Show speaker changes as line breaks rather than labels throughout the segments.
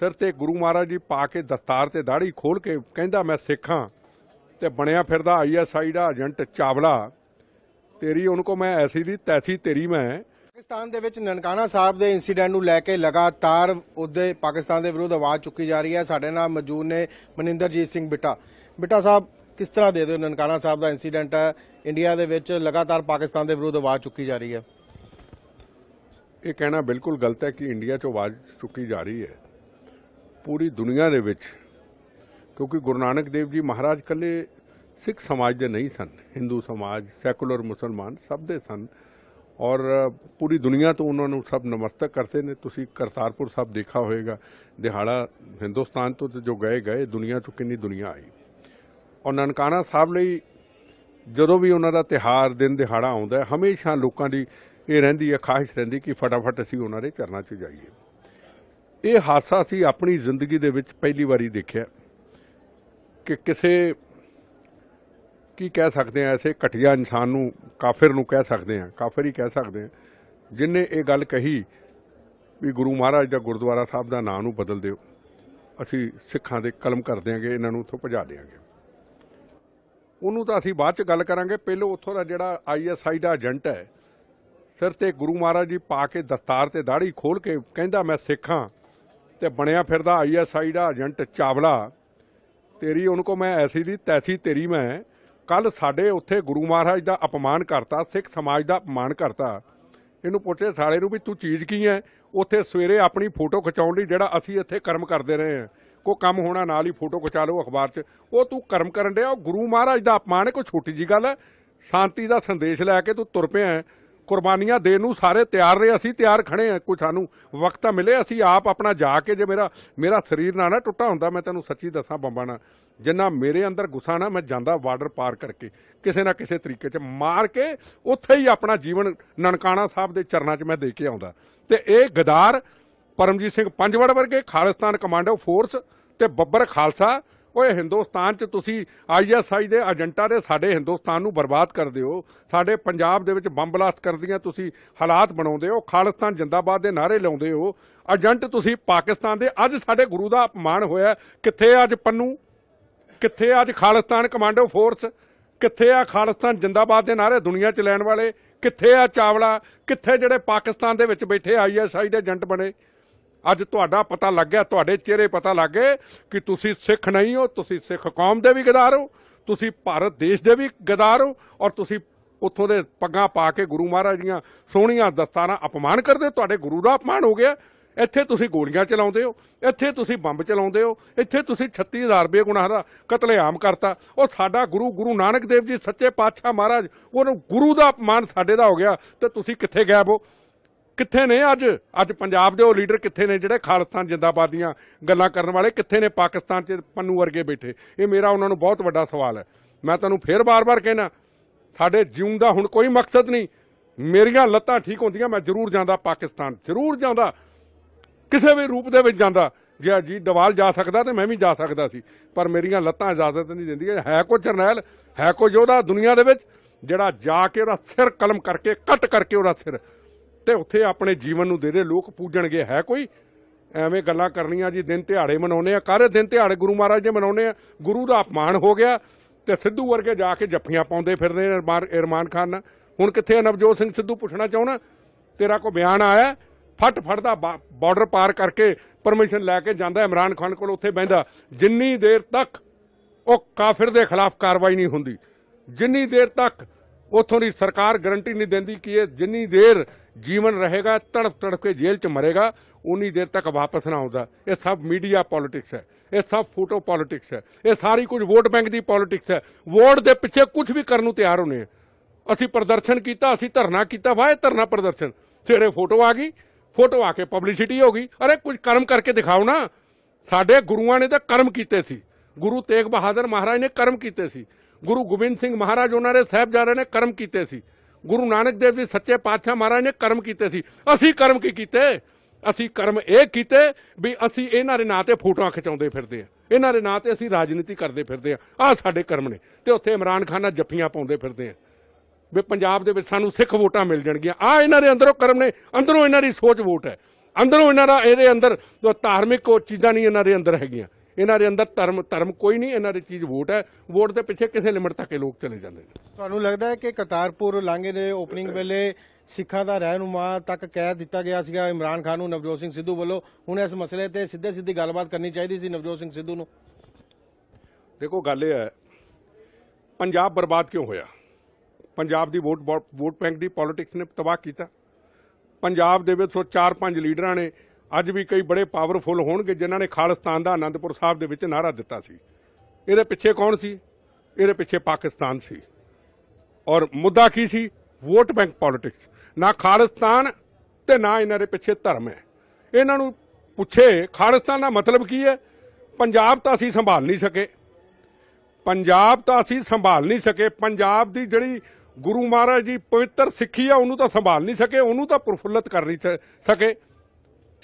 ਸਿਰ ਤੇ ਗੁਰੂ ਮਹਾਰਾਜ ਜੀ ਪਾ ਕੇ ਦਸਤਾਰ ਤੇ ਦਾੜੀ ਖੋਲ ਕੇ ਕਹਿੰਦਾ ਮੈਂ ਸਿੱਖਾਂ ਤੇ ਬਣਿਆ ਫਿਰਦਾ ਆਈਐਸਆਈ ਦਾ ਏਜੰਟ ਚਾਵਲਾ ਤੇਰੀ ਉਹਨ ਕੋ ਮੈਂ ਐਸੀ ਦੀ ਤੈਸੀ ਤੇਰੀ ਮੈਂ
ਪਾਕਿਸਤਾਨ ਦੇ ਵਿੱਚ ਨਨਕਾਣਾ ਸਾਹਿਬ ਦੇ ਇਨਸੀਡੈਂਟ ਨੂੰ ਲੈ ਕੇ ਲਗਾਤਾਰ ਉਹਦੇ ਪਾਕਿਸਤਾਨ ਦੇ ਵਿਰੁੱਧ ਆਵਾਜ਼ ਚੁੱਕੀ ਜਾ ਰਹੀ ਹੈ ਸਾਡੇ ਨਾਲ ਮੌਜੂਦ ਨੇ ਮਨਿੰਦਰਜੀਤ ਸਿੰਘ ਬਿੱਟਾ ਬਿੱਟਾ ਸਾਹਿਬ ਕਿਸ ਤਰ੍ਹਾਂ ਦੇ ਦਿਓ ਨਨਕਾਣਾ ਸਾਹਿਬ ਦਾ ਇਨਸੀਡੈਂਟ ਹੈ ਇੰਡੀਆ ਦੇ ਵਿੱਚ ਲਗਾਤਾਰ ਪਾਕਿਸਤਾਨ ਦੇ ਵਿਰੁੱਧ ਆਵਾਜ਼ ਚੁੱਕੀ ਜਾ ਰਹੀ ਹੈ
ਇਹ ਕਹਿਣਾ ਬਿਲਕੁਲ ਗਲਤ ਹੈ ਕਿ ਇੰਡੀਆ 'ਚ ਆਵਾਜ਼ ਚੁੱਕੀ ਜਾ ਰਹੀ ਹੈ ਪੂਰੀ ਦੁਨੀਆ ਦੇ ਵਿੱਚ ਕਿਉਂਕਿ ਗੁਰੂ ਨਾਨਕ ਦੇਵ ਜੀ ਮਹਾਰਾਜ ਕੱਲੇ ਸਿੱਖ ਸਮਾਜ ਦੇ ਨਹੀਂ ਸਨ Hindu ਸਮਾਜ ਸੈਕੂਲਰ ਮੁਸਲਮਾਨ ਸਭ ਦੇ ਸਨ ਔਰ ਪੂਰੀ ਦੁਨੀਆ ਤੋਂ ਉਹਨਾਂ ਨੂੰ ਸਭ ਨਮਸਤਕ ਕਰਦੇ ਨੇ ਤੁਸੀਂ ਕਰਤਾਰਪੁਰ ਸਾਹਿਬ ਦੇਖਾ ਹੋਵੇਗਾ ਦਿਹਾੜਾ ਹਿੰਦੁਸਤਾਨ ਤੋਂ ਜੋ ਗਏ ਗਏ ਦੁਨੀਆ ਤੋਂ ਕਿੰਨੀ ਦੁਨੀਆ ਆਈ ਔਰ ਨਨਕਾਣਾ ਸਾਹਿਬ ਲਈ ਜਦੋਂ ਵੀ ਉਹਨਾਂ ਦਾ ਤਿਹਾਰ ਦਿਨ ਦਿਹਾੜਾ ਆਉਂਦਾ ਹਮੇਸ਼ਾ ਲੋਕਾਂ ਦੀ ਇਹ ਰਹਿੰਦੀ ਹੈ ਖਾਹਿਸ਼ ਰਹਿੰਦੀ ਕਿ ਫਟਾਫਟ ਅਸੀਂ ਉਹਨਾਂ ਦੇ ਚਰਨਾਂ 'ਚ ਜਾਈਏ ਇਹ ਹਾਸਾ ਸੀ ਆਪਣੀ ਜ਼ਿੰਦਗੀ ਦੇ ਵਿੱਚ ਪਹਿਲੀ ਵਾਰੀ ਦੇਖਿਆ ਕਿ ਕਿਸੇ ਕੀ ਕਹਿ ਸਕਦੇ ਆ ਐਸੇ ਘਟਿਆ ਇਨਸਾਨ ਨੂੰ ਕਾਫਰ ਨੂੰ ਕਹਿ ਸਕਦੇ ਆ ਕਾਫਰ ਹੀ ਕਹਿ ਸਕਦੇ ਆ ਜਿਨੇ ਇਹ ਗੱਲ ਕਹੀ ਵੀ ਗੁਰੂ ਮਹਾਰਾਜ ਦਾ ਗੁਰਦੁਆਰਾ ਸਾਹਿਬ ਦਾ ਨਾਮ ਨੂੰ ਬਦਲ ਦਿਓ ਅਸੀਂ ਸਿੱਖਾਂ ਦੇ ਕਲਮ ਕਰ ਦਿਆਂਗੇ ਇਹਨਾਂ ਨੂੰ ਉੱਥੋਂ ਭਜਾ ਦਿਆਂਗੇ ਉਹਨੂੰ ਤਾਂ ਅਸੀਂ ਬਾਅਦ ਚ ਗੱਲ ਕਰਾਂਗੇ ਪਹਿਲੋ ਉੱਥੋਂ ਦਾ ਜਿਹੜਾ ਆਈਐਸਆਈ ਦਾ ਏਜੰਟ ਹੈ ਸਿਰ ਤੇ ਗੁਰੂ ਮਹਾਰਾਜ ਜੀ ਪਾ ਕੇ ਦਸਤਾਰ ਤੇ ਦਾੜੀ ਖੋਲ ਕੇ ਕਹਿੰਦਾ ਮੈਂ ਸਿੱਖਾਂ ਤੇ ਬਣਿਆ ਫਿਰਦਾ ਆਈਐਸਆਈ ਦਾ ਏਜੰਟ ਚਾਵਲਾ ਤੇਰੀ ਉਹਨ ਕੋ ਮੈਂ ਐਸੀ ਦੀ ਤੈਸੀ ਤੇਰੀ ਮੈਂ ਕੱਲ ਸਾਡੇ ਉੱਥੇ ਗੁਰੂ ਮਹਾਰਾਜ ਦਾ ਅਪਮਾਨ ਕਰਤਾ ਸਿੱਖ ਸਮਾਜ ਦਾ ਅਪਮਾਨ ਕਰਤਾ ਇਹਨੂੰ ਪੁੱਛੇ ਸਾਲੇ ਨੂੰ ਵੀ ਤੂੰ ਚੀਜ਼ ਕੀ ਹੈ ਉੱਥੇ ਸਵੇਰੇ ਆਪਣੀ ਫੋਟੋ ਖਿਚਾਉਣ ਲਈ ਜਿਹੜਾ ਅਸੀਂ ਇੱਥੇ ਕਰਮ ਕਰਦੇ ਰਹੇ ਹਾਂ ਕੋ ਕੰਮ ਹੋਣਾ ਨਾਲ ਹੀ ਫੋਟੋ ਖਿਚਾ ਲਓ ਅਖਬਾਰ 'ਚ ਉਹ ਤੂੰ ਕਰਮ ਕਰਨ ਡਿਆ ਉਹ ਗੁਰੂ ਮਹਾਰਾਜ ਦਾ ਅਪਮਾਨ ਹੈ ਕੋਈ ਛੋਟੀ ਜੀ ਗੱਲ ਹੈ ਸ਼ਾਂਤੀ ਦਾ ਸੰਦੇਸ਼ ਲੈ ਕੇ ਤੂੰ ਤੁਰ ਪਿਆ ਕੁਰਬਾਨੀਆਂ ਦੇਣ ਨੂੰ ਸਾਰੇ ਤਿਆਰ ਰਹੇ ਅਸੀਂ ਤਿਆਰ ਖੜੇ ਆ ਕੋਈ ਸਾਨੂੰ ਵਕਤ ਤਾਂ ਮਿਲੇ ਅਸੀਂ ਆਪ ਆਪਣਾ ਜਾ ਕੇ ਜੇ ਮੇਰਾ ਮੇਰਾ ਸਰੀਰ ਨਾ ਨਾ ਟੁੱਟਾ ਹੁੰਦਾ ਮੈਂ ਤੈਨੂੰ ਸੱਚੀ ਦੱਸਾਂ ਬੰਬਾ ਨਾ ਜਿੰਨਾ ਮੇਰੇ ਅੰਦਰ ਗੁੱਸਾ ਨਾ ਮੈਂ ਜਾਂਦਾ ਬਾਰਡਰ ਪਾਰ ਕਰਕੇ ਕਿਸੇ ਨਾ ਕਿਸੇ ਤਰੀਕੇ 'ਚ ਮਾਰ ਕੇ ਉੱਥੇ ਹੀ ਆਪਣਾ ਜੀਵਨ ਨਨਕਾਣਾ ਸਾਹਿਬ ਦੇ ਚਰਨਾਂ 'ਚ ਮੈਂ ਦੇ ਕੇ ਆਉਂਦਾ ਤੇ ਇਹ ਗਦਾਰ ਪਰਮਜੀਤ ਸਿੰਘ ਪੰਜਵੜ ਵਰਗੇ ਖਾਲਿਸਤਾਨ ਕਮਾਂਡੋ ਫੋਰਸ ਤੇ ਬੱਬਰ ਖਾਲਸਾ ਓਏ ਹਿੰਦੁਸਤਾਨ 'ਚ ਤੁਸੀਂ ਆਈਐਸਆਈ ਦੇ ਏਜੰਟਾਂ ਦੇ ਸਾਡੇ ਹਿੰਦੁਸਤਾਨ ਨੂੰ ਬਰਬਾਦ ਕਰਦੇ ਹੋ ਸਾਡੇ ਪੰਜਾਬ ਦੇ ਵਿੱਚ ਬੰਬ ਬਲਾਸਟ ਕਰਦੀਆਂ ਤੁਸੀਂ ਹਾਲਾਤ ਬਣਾਉਂਦੇ ਹੋ ਖਾਲਿਸਤਾਨ ਜਿੰਦਾਬਾਦ ਦੇ ਨਾਰੇ ਲਾਉਂਦੇ ਹੋ ਏਜੰਟ ਤੁਸੀਂ ਪਾਕਿਸਤਾਨ ਦੇ ਅੱਜ ਸਾਡੇ ਗੁਰੂ ਦਾ ਅਪਮਾਨ ਹੋਇਆ ਕਿੱਥੇ ਅੱਜ ਪੰਨੂ ਕਿੱਥੇ ਅੱਜ ਖਾਲਿਸਤਾਨ ਕਮਾਂਡੋ ਫੋਰਸ ਕਿੱਥੇ ਆ ਖਾਲਿਸਤਾਨ ਜਿੰਦਾਬਾਦ ਦੇ ਨਾਰੇ ਦੁਨੀਆ 'ਚ ਲੈਣ ਵਾਲੇ ਕਿੱਥੇ ਆ ਚਾਵਲਾ ਕਿੱਥੇ ਜਿਹੜੇ ਪਾਕਿਸਤਾਨ ਦੇ ਵਿੱਚ ਬੈਠੇ ਆਈਐਸਆਈ ਦੇ ਏਜੰਟ ਬਣੇ ਅੱਜ ਤੁਹਾਡਾ ਪਤਾ ਲੱਗ ਗਿਆ ਤੁਹਾਡੇ ਚਿਹਰੇ ਪਤਾ ਲੱਗ ਗਏ ਕਿ ਤੁਸੀਂ ਸਿੱਖ ਨਹੀਂ ਹੋ ਤੁਸੀਂ ਸਿੱਖ ਕੌਮ ਦੇ ਵੀ ਗਦਾਰ ਹੋ ਤੁਸੀਂ ਭਾਰਤ ਦੇਸ਼ ਦੇ ਵੀ ਗਦਾਰ ਹੋ ਔਰ ਤੁਸੀਂ ਉੱਥੋਂ ਦੇ ਪੱਗਾਂ ਪਾ ਕੇ ਗੁਰੂ ਮਹਾਰਾਜ ਦੀਆਂ ਸੋਹਣੀਆਂ ਦਸਤਾਰਾਂ ਅਪਮਾਨ ਕਰਦੇ ਤੁਹਾਡੇ ਗੁਰੂ ਦਾ ਅਪਮਾਨ ਹੋ ਗਿਆ ਇੱਥੇ ਤੁਸੀਂ ਗੋਲੀਆਂ ਚਲਾਉਂਦੇ ਹੋ ਇੱਥੇ ਤੁਸੀਂ ਬੰਬ ਚਲਾਉਂਦੇ ਹੋ ਇੱਥੇ ਤੁਸੀਂ 36000 ਰੁਪਏ ਗੁਨਾਹ ਦਾ ਕਤਲੇਆਮ ਕਰਤਾ ਉਹ ਸਾਡਾ ਗੁਰੂ ਗੁਰੂ ਨਾਨਕ ਦੇਵ ਜੀ ਸੱਚੇ ਪਾਤਸ਼ਾਹ ਮਹਾਰਾਜ ਉਹਨੂੰ ਗੁਰੂ ਦਾ ਅਪਮਾਨ ਸਾਡੇ ਦਾ ਹੋ ਗਿਆ ਤੇ ਤੁਸੀਂ ਕਿੱਥੇ ਗਾਇਬ ਹੋ ਕਿੱਥੇ ਨੇ ਅੱਜ ਅੱਜ ਪੰਜਾਬ ਦੇ ਉਹ ਲੀਡਰ ਕਿੱਥੇ ਨੇ ਜਿਹੜੇ ਖਾਲਸਾ ਜਿੰਦਾਬਾਦ ਦੀਆਂ ਗੱਲਾਂ ਕਰਨ ਵਾਲੇ ਕਿੱਥੇ ਨੇ ਪਾਕਿਸਤਾਨ 'ਚ ਪੰਨੂ ਵਰਗੇ ਬੈਠੇ ਇਹ ਮੇਰਾ ਉਹਨਾਂ ਨੂੰ ਬਹੁਤ ਵੱਡਾ ਸਵਾਲ ਹੈ ਮੈਂ ਤੁਹਾਨੂੰ ਫੇਰ ਬਾਰ-ਬਾਰ ਕਹਿਣਾ ਸਾਡੇ ਜਿਉਣ ਦਾ ਹੁਣ ਕੋਈ ਮਕਸਦ ਨਹੀਂ ਮੇਰੀਆਂ ਲੱਤਾਂ ਠੀਕ ਹੁੰਦੀਆਂ ਮੈਂ ਜ਼ਰੂਰ ਜਾਂਦਾ ਪਾਕਿਸਤਾਨ ਜ਼ਰੂਰ ਜਾਂਦਾ ਕਿਸੇ ਵੀ ਰੂਪ ਦੇ ਵਿੱਚ ਜਾਂਦਾ ਜੇ ਅਜੀਤ ਦਵਾਲ ਜਾ ਸਕਦਾ ਤੇ ਮੈਂ ਵੀ ਜਾ ਸਕਦਾ ਸੀ ਪਰ ਮੇਰੀਆਂ ਲੱਤਾਂ ਇਜਾਜ਼ਤ ਨਹੀਂ ਦਿੰਦੀਆਂ ਹੈ ਕੋ ਚਰਨੈਲ ਹੈ ਕੋ ਯੋਧਾ ਦੁਨੀਆ ਦੇ ਵਿੱਚ ਜਿਹੜਾ ਜਾ ਕੇ ਉਹਦਾ ਸਿਰ ਕਲਮ ਕਰਕੇ ਕੱਟ ਕਰਕੇ ਉਹਦਾ ਸਿਰ ਤੇ ਉੱਥੇ ਆਪਣੇ ਜੀਵਨ ਨੂੰ ਦੇ ਦੇ ਲੋਕ ਪੂਜਣਗੇ ਹੈ ਕੋਈ ਐਵੇਂ ਗੱਲਾਂ ਕਰਨੀਆਂ ਜੀ ਦਿਨ ਤਿਹਾੜੇ ਮਨਾਉਨੇ ਆ ਕਾਰੇ ਦਿਨ ਤਿਹਾੜੇ ਗੁਰੂ ਮਹਾਰਾਜ ਦੇ ਮਨਾਉਨੇ ਆ ਗੁਰੂ ਦਾ ਅਪਮਾਨ ਹੋ ਗਿਆ ਤੇ ਸਿੱਧੂ ਵਰਗੇ ਜਾ ਕੇ ਜੱਫੀਆਂ ਪਾਉਂਦੇ ਫਿਰਦੇ ਨੇ ਇਰਮਾਨ ਖਾਨ ਹੁਣ ਕਿੱਥੇ ਨਵਜੋਤ ਸਿੰਘ ਸਿੱਧੂ ਪੁੱਛਣਾ ਚਾਹਣਾ ਤੇਰਾ ਕੋ ਬਿਆਨ ਆਇਆ ਫਟ ਫਟ ਦਾ ਬਾਰਡਰ ਪਾਰ ਕਰਕੇ ਪਰਮਿਸ਼ਨ ਲੈ ਕੇ ਜਾਂਦਾ ਇਮਰਾਨ ਖਾਨ ਕੋਲ ਉੱਥੇ ਬੈਂਦਾ ਜਿੰਨੀ ਦੇਰ ਤੱਕ ਉਹ ਕਾਫਰ ਦੇ ਖਿਲਾਫ ਕਾਰਵਾਈ ਨਹੀਂ ਹੁੰਦੀ ਜਿੰਨੀ ਦੇਰ ਤੱਕ ਉਥੋਂ ਦੀ ਸਰਕਾਰ ਗਾਰੰਟੀ ਨਹੀਂ ਦਿੰਦੀ ਕਿ ਇਹ ਜਿੰਨੀ ਦੇਰ ਜੀਵਨ ਰਹੇਗਾ ਤੜਫ ਤੜਫ ਕੇ ਜੇਲ੍ਹ 'ਚ ਮਰੇਗਾ ਉਨੀ ਦੇਰ ਤੱਕ ਵਾਪਸ ਨਾ ਆਉਂਦਾ ਇਹ ਸਭ ਮੀਡੀਆ ਪੋਲਿਟਿਕਸ ਹੈ ਇਹ ਸਭ ਫੋਟੋ ਪੋਲਿਟਿਕਸ ਹੈ ਇਹ ਸਾਰੀ ਕੁਝ ਵੋਟ ਬੈਂਕ ਦੀ ਪੋਲਿਟਿਕਸ ਹੈ ਵੋਟ ਦੇ ਪਿੱਛੇ ਕੁਝ ਵੀ ਕਰਨ ਨੂੰ ਤਿਆਰ ਹੋਣੇ ਅਸੀਂ ਪ੍ਰਦਰਸ਼ਨ ਕੀਤਾ ਅਸੀਂ ਧਰਨਾ ਕੀਤਾ ਵਾਹ ਧਰਨਾ ਪ੍ਰਦਰਸ਼ਨ ਸਵੇਰੇ ਫੋਟੋ ਆ ਗਈ ਫੋਟੋ ਆ ਕੇ ਪਬਲਿਸਿਟੀ ਹੋ ਗਈ ਅਰੇ ਕੁਝ ਕਰਮ ਕਰਕੇ ਦਿਖਾਓ ਨਾ ਸਾਡੇ ਗੁਰੂਆਂ ਨੇ ਤਾਂ ਕਰਮ ਕੀਤੇ ਸੀ ਗੁਰੂ ਤੇਗ ਬਹਾਦਰ ਮਹਾਰਾਜ ਨੇ ਕਰਮ ਕੀਤੇ ਸੀ ਗੁਰੂ ਗੋਬਿੰਦ ਸਿੰਘ ਮਹਾਰਾਜ ਉਹਨਾਂ ਦੇ ਸਹਿਬਜ਼ਾਦਿਆਂ ਨੇ ਕਰਮ ਕੀਤੇ ਸੀ ਗੁਰੂ ਨਾਨਕ ਦੇਵ ਜੀ ਸੱਚੇ ਪਾਤਸ਼ਾਹ ਮਹਾਰਾਜ ਨੇ ਕਰਮ ਕੀਤੇ ਸੀ ਅਸੀਂ ਕਰਮ ਕੀ ਕੀਤੇ ਅਸੀਂ ਕਰਮ ਇਹ ਕੀਤੇ ਵੀ ਅਸੀਂ ਇਹਨਾਂ ਦੇ ਨਾਂ ਤੇ ਫੋਟੋਆਂ ਖਿਚਾਉਂਦੇ ਫਿਰਦੇ ਆ ਇਹਨਾਂ ਦੇ ਨਾਂ ਤੇ ਅਸੀਂ ਰਾਜਨੀਤੀ ਕਰਦੇ ਫਿਰਦੇ ਆ ਆ ਸਾਡੇ ਕਰਮ ਨੇ ਤੇ ਉੱਥੇ ਇਮਰਾਨ ਖਾਨ ਨਾਲ ਜੱਫੀਆਂ ਪਾਉਂਦੇ ਫਿਰਦੇ ਆ ਵੀ ਪੰਜਾਬ ਦੇ ਵਿੱਚ ਸਾਨੂੰ ਸਿੱਖ ਵੋਟਾਂ ਮਿਲ ਜਾਣਗੀਆਂ ਆ ਇਹਨਾਂ ਦੇ ਅੰਦਰੋਂ ਕਰਮ ਨੇ ਅੰਦਰੋਂ ਇਹਨਾਂ ਦੀ ਸੋਚ ਵੋਟ ਹੈ ਅੰਦਰੋਂ ਇਹਨਾਂ ਦਾ ਇਹਦੇ ਅੰਦਰ ਜੋ ਧਾਰਮਿਕ ਚੀਜ਼ਾਂ ਨਹੀਂ ਇਹਨਾਂ ਦੇ ਅੰਦਰ ਹੈਗੀਆਂ ਇਹਨਾਂ ਦੇ ਅੰਦਰ ਧਰਮ ਧਰਮ ਕੋਈ ਨਹੀਂ ਇਹਨਾਂ ਦੀ ਚੀਜ਼ ਵੋਟ ਹੈ ਵੋਟ ਦੇ ਪਿੱਛੇ ਕਿਸੇ ਲਿਮਟ ਤੱਕ ਇਹ ਲੋਕ ਚਲੇ ਜਾਂਦੇ ਨੇ
ਤੁਹਾਨੂੰ ਲੱਗਦਾ ਹੈ ਕਿ ਕਰਤਾਰਪੁਰ ਲਾਂਘੇ ਦੇ ਓਪਨਿੰਗ ਵੇਲੇ ਸਿੱਖਾਂ ਦਾ ਰਹਿਨੁਮਾ ਤੱਕ ਕਹਿ ਦਿੱਤਾ ਗਿਆ ਸੀਗਾ ਇਮਰਾਨ ਖਾਨ ਨੂੰ ਨਵਜੋਤ ਸਿੰਘ ਸਿੱਧੂ ਵੱਲੋਂ ਹੁਣ ਇਸ ਮਸਲੇ ਤੇ ਸਿੱਧੇ ਸਿੱਧੀ ਗੱਲਬਾਤ ਕਰਨੀ ਚਾਹੀਦੀ ਸੀ ਨਵਜੋਤ ਸਿੰਘ ਸਿੱਧੂ ਨੂੰ
ਦੇਖੋ ਗੱਲ ਇਹ ਹੈ ਪੰਜਾਬ ਬਰਬਾਦ ਕਿਉਂ ਹੋਇਆ ਪੰਜਾਬ ਦੀ ਵੋਟ ਵੋਟ ਬੈਂਕ ਦੀ ਪੋਲਿਟਿਕਸ ਨੇ ਤਬਾਹ ਕੀਤਾ ਪੰਜਾਬ ਦੇ ਵਿੱਚ 4-5 ਲੀਡਰਾਂ ਨੇ ਅੱਜ ਵੀ ਕਈ ਬੜੇ ਪਾਵਰਫੁਲ ਹੋਣਗੇ ਜਿਨ੍ਹਾਂ ਨੇ ਖਾਲਿਸਤਾਨ ਦਾ ਆਨੰਦਪੁਰ ਸਾਹਿਬ ਦੇ ਵਿੱਚ ਨਾਰਾ ਦਿੱਤਾ ਸੀ ਇਹਦੇ ਪਿੱਛੇ ਕੌਣ ਸੀ ਇਹਦੇ ਪਿੱਛੇ ਪਾਕਿਸਤਾਨ ਸੀ ਔਰ ਮੁੱਦਾ ਕੀ ਸੀ ਵੋਟ ਬੈਂਕ ਪੋਲਿਟਿਕਸ ਨਾ ਖਾਲਿਸਤਾਨ ਤੇ ਨਾ ਇਹਨਾਂ ਦੇ ਪਿੱਛੇ ਧਰਮ ਹੈ ਇਹਨਾਂ ਨੂੰ ਪੁੱਛੇ ਖਾਲਿਸਤਾਨ ਦਾ ਮਤਲਬ ਕੀ ਹੈ ਪੰਜਾਬ ਤਾਂ ਅਸੀਂ ਸੰਭਾਲ ਨਹੀਂ ਸਕੇ ਪੰਜਾਬ ਤਾਂ ਅਸੀਂ ਸੰਭਾਲ ਨਹੀਂ ਸਕੇ ਪੰਜਾਬ ਦੀ ਜਿਹੜੀ ਗੁਰੂ ਮਹਾਰਾਜ ਜੀ ਪਵਿੱਤਰ ਸਿੱਖੀ ਆ ਉਹਨੂੰ ਤਾਂ ਸੰਭਾਲ ਨਹੀਂ ਸਕੇ ਉਹਨੂੰ ਤਾਂ ਪ੍ਰਫੁੱਲਤ ਕਰ ਨਹੀਂ ਸਕੇ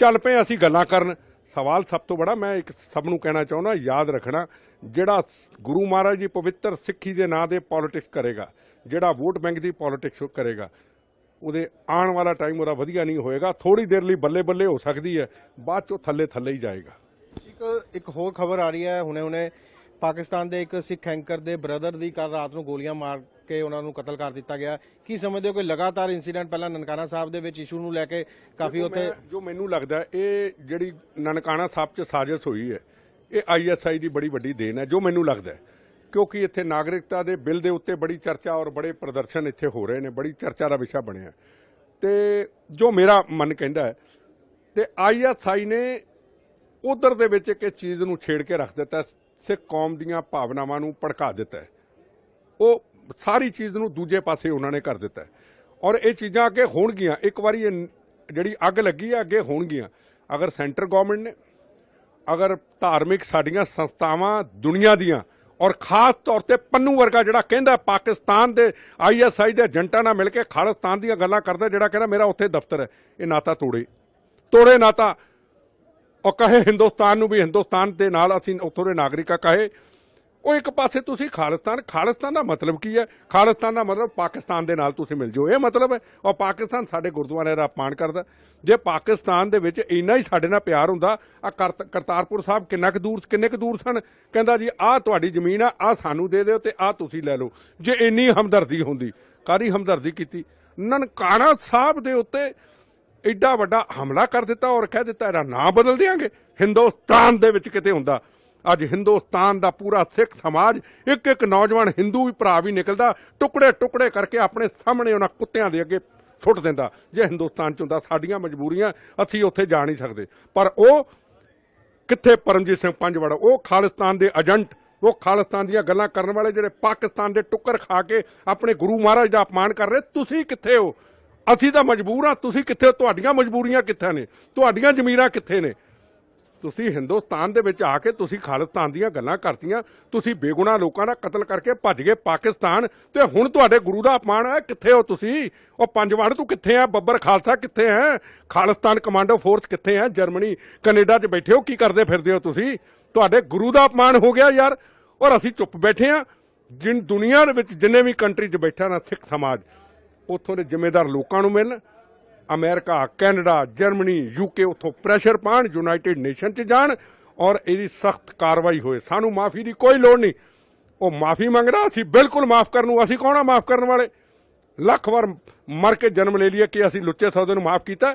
ਚੱਲ ਪਏ ਅਸੀਂ ਗੱਲਾਂ ਕਰਨ ਸਵਾਲ ਸਭ ਤੋਂ ਬੜਾ ਮੈਂ ਇੱਕ ਸਭ ਨੂੰ ਕਹਿਣਾ ਚਾਹੁੰਦਾ ਯਾਦ ਰੱਖਣਾ ਜਿਹੜਾ ਗੁਰੂ ਮਹਾਰਾਜ ਜੀ ਪਵਿੱਤਰ ਸਿੱਖੀ ਦੇ ਨਾਂ ਦੇ ਪੋਲਿਟਿਕਸ ਕਰੇਗਾ ਜਿਹੜਾ ਵੋਟ ਬੈਂਕ ਦੀ ਪੋਲਿਟਿਕਸ ਕਰੇਗਾ ਉਹਦੇ ਆਉਣ ਵਾਲਾ ਟਾਈਮ ਉਹਦਾ ਵਧੀਆ ਨਹੀਂ ਹੋਏਗਾ ਥੋੜੀ ਦੇਰ ਲਈ ਬੱਲੇ ਬੱਲੇ ਹੋ ਸਕਦੀ ਹੈ ਬਾਅਦ ਚੋਂ ਥੱਲੇ ਥੱਲੇ ਹੀ ਜਾਏਗਾ
ਇੱਕ ਇੱਕ ਹੋਰ ਖਬਰ ਆ ਰਹੀ ਹੈ ਹੁਣੇ ਹੁਣੇ ਪਾਕਿਸਤਾਨ ਦੇ ਇੱਕ ਸਿੱਖ ਐਂਕਰ ਦੇ ਬ੍ਰਦਰ ਦੀ ਕੱਲ ਰਾਤ ਨੂੰ ਗੋਲੀਆਂ ਮਾਰ ਕੇ ਉਹਨਾਂ ਨੂੰ ਕਤਲ ਕਰ ਦਿੱਤਾ ਗਿਆ ਕੀ ਸਮਝਦੇ ਹੋ ਕਿ ਲਗਾਤਾਰ ਇਨਸੀਡੈਂਟ ਪਹਿਲਾਂ ਨਨਕਾਣਾ ਸਾਹਿਬ ਦੇ ਵਿੱਚ ਇਸ਼ੂ ਨੂੰ ਲੈ ਕੇ ਕਾਫੀ ਉੱਤੇ ਜੋ ਮੈਨੂੰ ਲੱਗਦਾ ਇਹ ਜਿਹੜੀ ਨਨਕਾਣਾ
ਸਾਹਿਬ 'ਚ ਸਾਜ਼ਿਸ਼ ਹੋਈ ਹੈ ਇਹ ਆਈਐਸਆਈ ਦੀ ਬੜੀ ਵੱਡੀ ਦੇਣ ਹੈ ਜੋ ਮੈਨੂੰ ਲੱਗਦਾ ਕਿਉਂਕਿ ਇੱਥੇ ਨਾਗਰਿਕਤਾ ਦੇ ਬਿੱਲ ਦੇ ਉੱਤੇ ਬੜੀ ਚਰਚਾ ਔਰ ਬੜੇ ਪ੍ਰਦਰਸ਼ਨ ਇੱਥੇ ਹੋ ਰਹੇ ਨੇ ਬੜੀ ਚਰਚਾ ਦਾ ਵਿਸ਼ਾ ਬਣਿਆ ਤੇ ਜੋ ਮੇਰਾ ਮਨ ਕਹਿੰਦਾ ਹੈ ਤੇ ਆਈਐਸਆਈ ਨੇ ਉਧਰ ਦੇ ਵਿੱਚ ਇੱਕ ਚੀਜ਼ ਨੂੰ ਛੇੜ ਕੇ ਰੱਖ ਦਿੱਤਾ ਸਿੱਖ ਕੌਮ ਦੀਆਂ ਭਾਵਨਾਵਾਂ ਨੂੰ ਭੜਕਾ ਦਿੱਤਾ ਹੈ ਉਹ ਸਾਰੀ ਚੀਜ਼ ਨੂੰ ਦੂਜੇ ਪਾਸੇ ਉਹਨਾਂ ਨੇ ਕਰ ਦਿੱਤਾ ਔਰ ਇਹ ਚੀਜ਼ਾਂ ਅੱਗੇ ਹੋਣਗੀਆਂ ਇੱਕ ਵਾਰੀ ਇਹ ਜਿਹੜੀ ਅੱਗ ਲੱਗੀ ਹੈ ਅੱਗੇ ਹੋਣਗੀਆਂ ਅਗਰ ਸੈਂਟਰ ਗਵਰਨਮੈਂਟ ਨੇ ਅਗਰ ਧਾਰਮਿਕ ਸਾਡੀਆਂ ਸੰਸਥਾਵਾਂ ਦੁਨੀਆ ਦੀਆਂ ਔਰ ਖਾਸ ਤੌਰ ਤੇ ਪੰਨੂ ਵਰਗਾ ਜਿਹੜਾ ਕਹਿੰਦਾ ਪਾਕਿਸਤਾਨ ਦੇ ਆਈਐਸਆਈ ਦੇ ਏਜੰਟਾਂ ਨਾਲ ਮਿਲ ਕੇ ਖਾਲਿਸਤਾਨ ਦੀਆਂ ਗੱਲਾਂ ਕਰਦਾ ਜਿਹੜਾ ਕਹਿੰਦਾ ਮੇਰਾ ਉੱਥੇ ਦਫ਼ਤਰ ਹੈ ਇਹ ਨਾਤਾ ਤੋੜੇ ਤੋੜੇ ਨਾਤਾ ਔਰ ਕਹੇ ਹਿੰਦੁਸਤਾਨ ਨੂੰ ਵੀ ਹਿੰਦੁਸਤਾਨ ਦੇ ਨਾਲ ਅਸੀਂ ਉੱਥੋਂ ਦੇ ਨਾਗਰਿਕਾਂ ਕਹੇ ਉਹ ਇੱਕ ਪਾਸੇ ਤੁਸੀਂ ਖਾਲਿਸਤਾਨ ਖਾਲਿਸਤਾਨ ਦਾ ਮਤਲਬ ਕੀ ਹੈ ਖਾਲਿਸਤਾਨ ਦਾ ਮਤਲਬ ਪਾਕਿਸਤਾਨ ਦੇ ਨਾਲ ਤੁਸੀਂ ਮਿਲ ਜਾਓ ਇਹ ਮਤਲਬ ਹੈ ਔਰ ਪਾਕਿਸਤਾਨ ਸਾਡੇ ਗੁਰਦੁਆਰਿਆਂ ਦਾ ਅਪਮਾਨ ਕਰਦਾ ਜੇ ਪਾਕਿਸਤਾਨ ਦੇ ਵਿੱਚ ਇੰਨਾ ਹੀ ਸਾਡੇ ਨਾਲ ਪਿਆਰ ਹੁੰਦਾ ਆ ਕਰਤਾਰਪੁਰ ਸਾਹਿਬ ਕਿੰਨਾ ਕੁ ਦੂਰ ਕਿੰਨੇ ਕੁ ਦੂਰ ਸਨ ਕਹਿੰਦਾ ਜੀ ਆਹ ਤੁਹਾਡੀ ਜ਼ਮੀਨ ਆ ਆਹ ਸਾਨੂੰ ਦੇ ਦਿਓ ਤੇ ਆਹ ਤੁਸੀਂ ਲੈ ਲਓ ਜੇ ਇੰਨੀ ਹਮਦਰਦੀ ਹੁੰਦੀ ਕਾਰੀ ਹਮਦਰਦੀ ਕੀਤੀ ਨਨਕਾਣਾ ਸਾਹਿਬ ਦੇ ਉੱਤੇ ਐਡਾ ਵੱਡਾ ਹਮਲਾ ਕਰ ਦਿੱਤਾ ਔਰ ਕਹਿ ਦਿੱਤਾ ਇਹਦਾ ਨਾਂ ਬਦਲ ਦੇਾਂਗੇ ਹਿੰਦੁਸਤਾਨ ਦੇ ਵਿੱਚ ਕਿਤੇ ਹੁੰਦਾ ਅੱਜ ਹਿੰਦੁਸਤਾਨ ਦਾ ਪੂਰਾ ਸਿੱਖ ਸਮਾਜ ਇੱਕ ਇੱਕ ਨੌਜਵਾਨ ਹਿੰਦੂ ਵੀ ਭਰਾ ਵੀ ਨਿਕਲਦਾ ਟੁਕੜੇ ਟੁਕੜੇ ਕਰਕੇ ਆਪਣੇ ਸਾਹਮਣੇ ਉਹਨਾਂ ਕੁੱਤਿਆਂ ਦੇ ਅੱਗੇ ਫੁੱਟ ਦਿੰਦਾ ਜੇ ਹਿੰਦੁਸਤਾਨ ਚ ਹੁੰਦਾ ਸਾਡੀਆਂ ਮਜਬੂਰੀਆਂ ਅਸੀਂ ਉੱਥੇ ਜਾ ਨਹੀਂ ਸਕਦੇ ਪਰ ਉਹ ਕਿੱਥੇ ਪਰਮਜੀਤ ਸਿੰਘ ਪੰਜਵੜਾ ਉਹ ਖਾਲਿਸਤਾਨ ਦੇ ਏਜੰਟ ਉਹ ਖਾਲਿਸਤਾਨ ਦੀਆਂ ਗੱਲਾਂ ਕਰਨ ਵਾਲੇ ਜਿਹੜੇ ਪਾਕਿਸਤਾਨ ਦੇ ਟੁੱਕਰ ਖਾ ਕੇ ਆਪਣੇ ਗੁਰੂ ਮਹਾਰਾਜ ਦਾ ਅਪਮਾਨ ਕਰ ਰਹੇ ਤੁਸੀਂ ਕਿੱਥੇ ਹੋ ਅਸੀਂ ਤਾਂ ਮਜਬੂਰ ਆ ਤੁਸੀਂ ਕਿੱਥੇ ਤੁਹਾਡੀਆਂ ਮਜਬੂਰੀਆਂ ਕਿੱਥੇ ਨੇ ਤੁਹਾਡੀਆਂ ਜ਼ਮੀਰਾਂ ਕਿੱਥੇ ਨੇ ਤੁਸੀਂ ਹਿੰਦੁਸਤਾਨ ਦੇ ਵਿੱਚ ਆ ਕੇ ਤੁਸੀਂ ਖਾਲਿਸਤਾਨ ਦੀਆਂ ਗੱਲਾਂ ਕਰਤੀਆਂ ਤੁਸੀਂ ਬੇਗੁਨਾ ਲੋਕਾਂ ਦਾ ਕਤਲ ਕਰਕੇ ਭੱਜ ਗਏ ਪਾਕਿਸਤਾਨ ਤੇ ਹੁਣ ਤੁਹਾਡੇ ਗੁਰੂ ਦਾ ਅਪਮਾਨ ਹੈ ਕਿੱਥੇ ਹੋ ਤੁਸੀਂ ਉਹ ਪੰਜਵਾੜ ਤੂੰ ਕਿੱਥੇ ਆ ਬੱਬਰ ਖਾਲਸਾ ਕਿੱਥੇ ਹੈ ਖਾਲਿਸਤਾਨ ਕਮਾਂਡੋ ਫੋਰਸ ਕਿੱਥੇ ਹੈ ਜਰਮਨੀ ਕੈਨੇਡਾ 'ਚ ਬੈਠੇ ਹੋ ਕੀ ਕਰਦੇ ਫਿਰਦੇ ਹੋ ਤੁਸੀਂ ਤੁਹਾਡੇ ਗੁਰੂ ਦਾ ਅਪਮਾਨ ਹੋ ਗਿਆ ਯਾਰ ਔਰ ਅਸੀਂ ਚੁੱਪ ਬੈਠੇ ਆ ਜਿੰਨ ਦੁਨੀਆ ਦੇ ਵਿੱਚ ਜਿੰਨੇ ਵੀ ਕੰਟਰੀ 'ਚ ਬੈਠਾ ਨਾ ਸਿੱਖ ਸਮਾਜ ਉੱਥੋਂ ਦੇ ਜ਼ਿੰਮੇਦਾਰ ਲੋਕਾਂ ਨੂੰ ਮਿਲਣ ਅਮਰੀਕਾ ਕੈਨੇਡਾ ਜਰਮਨੀ ਯੂਕੇ ਉੱਥੋਂ ਪ੍ਰੈਸ਼ਰ ਪਾਣ ਯੂਨਾਈਟਿਡ ਨੇਸ਼ਨ 'ਚ ਜਾਣ ਔਰ ਇਹਦੀ ਸਖਤ ਕਾਰਵਾਈ ਹੋਏ ਸਾਨੂੰ ਮਾਫੀ ਦੀ ਕੋਈ ਲੋੜ ਨਹੀਂ ਉਹ ਮਾਫੀ ਮੰਗ ਰਹਾ ਸੀ ਬਿਲਕੁਲ ਮਾਫ ਕਰਨ ਨੂੰ ਅਸੀਂ ਕੌਣਾ ਮਾਫ ਕਰਨ ਵਾਲੇ ਲੱਖ ਵਾਰ ਮਰ ਕੇ ਜਨਮ ਲੈ ਲਿਆ ਕਿ ਅਸੀਂ ਲੁੱਚੇ ਸੌਦੇ ਨੂੰ ਮਾਫ ਕੀਤਾ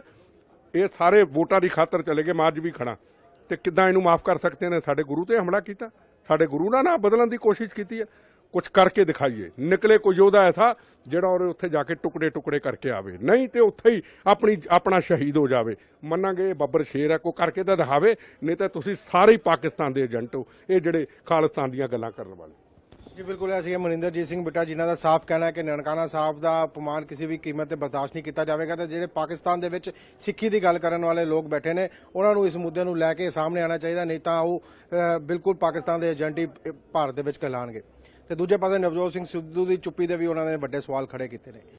ਇਹ ਸਾਰੇ ਵੋਟਾਂ ਦੀ ਖਾਤਰ ਚਲੇ ਗਏ ਮਾਰਜ ਵੀ ਖੜਾ ਤੇ ਕਿੱਦਾਂ ਇਹਨੂੰ ਮਾਫ ਕਰ ਸਕਦੇ ਨੇ ਸਾਡੇ ਗੁਰੂ ਤੇ ਹਮਲਾ ਕੀਤਾ ਸਾਡੇ ਗੁਰੂ ਨਾਲ ਨਾ ਬਦਲਣ ਦੀ ਕੋਸ਼ਿਸ਼ ਕੀਤੀ ਹੈ ਕੁਝ ਕਰਕੇ ਦਿਖਾਈਏ ਨਿਕਲੇ ਕੋ ਯੋਧਾ ਐਸਾ ਜਿਹੜਾ ਉਹ ਉੱਥੇ ਜਾ ਕੇ ਟੁਕੜੇ ਟੁਕੜੇ ਕਰਕੇ ਆਵੇ ਨਹੀਂ ਤੇ ਉੱਥੇ ਹੀ ਆਪਣੀ ਆਪਣਾ ਸ਼ਹੀਦ ਹੋ ਜਾਵੇ ਮੰਨਾਂਗੇ ਬੱਬਰ ਸ਼ੇਰ ਹੈ ਕੋ ਕਰਕੇ ਤਾਂ ਦਿਖਾਵੇ ਨਹੀਂ ਤਾਂ ਤੁਸੀਂ ਸਾਰੇ ਹੀ ਪਾਕਿਸਤਾਨ ਦੇ ਏਜੰਟ ਹੋ ਇਹ ਜਿਹੜੇ ਖਾਲਿਸਤਾਨ ਦੀਆਂ ਗੱਲਾਂ ਕਰਨ ਵਾਲੇ
ਜੀ ਬਿਲਕੁਲ ਐਸੀ ਹੈ ਮਨਿੰਦਰਜੀਤ ਸਿੰਘ ਬਿੱਟਾ ਜਿਨ੍ਹਾਂ ਦਾ ਸਾਫ਼ ਕਹਿਣਾ ਹੈ ਕਿ ਨਨਕਾਣਾ ਸਾਹਿਬ ਦਾ ਅਪਮਾਨ ਕਿਸੇ ਵੀ ਕੀਮਤ ਤੇ ਬਰਦਾਸ਼ਤ ਨਹੀਂ ਕੀਤਾ ਜਾਵੇਗਾ ਤਾਂ ਜਿਹੜੇ ਪਾਕਿਸਤਾਨ ਦੇ ਵਿੱਚ ਸਿੱਖੀ ਦੀ ਗੱਲ ਕਰਨ ਵਾਲੇ ਲੋਕ ਬੈਠੇ ਨੇ ਉਹਨਾਂ ਨੂੰ ਇਸ ਮੁੱਦੇ ਨੂੰ ਲੈ ਕੇ ਸਾਹਮਣੇ ਆਣਾ ਚਾਹੀਦਾ ਨਹੀਂ ਤਾਂ ਉਹ ਬਿਲਕੁਲ ਪਾਕਿਸਤਾਨ ਦੇ ਏਜੰਟ ਹੀ ਭਾਰਤ ਦੇ ਵਿੱਚ ਕਹਿਲਾਣਗੇ ਤੇ ਦੂਜੇ ਪਾਸੇ ਨਵਜੋਤ ਸਿੰਘ ਸਿੱਧੂ ਦੀ ਚੁੱਪੀ ਦੇ ਵੀ ਉਹਨਾਂ ਨੇ ਵੱਡੇ ਸਵਾਲ ਖੜੇ ਕੀਤੇ ਨੇ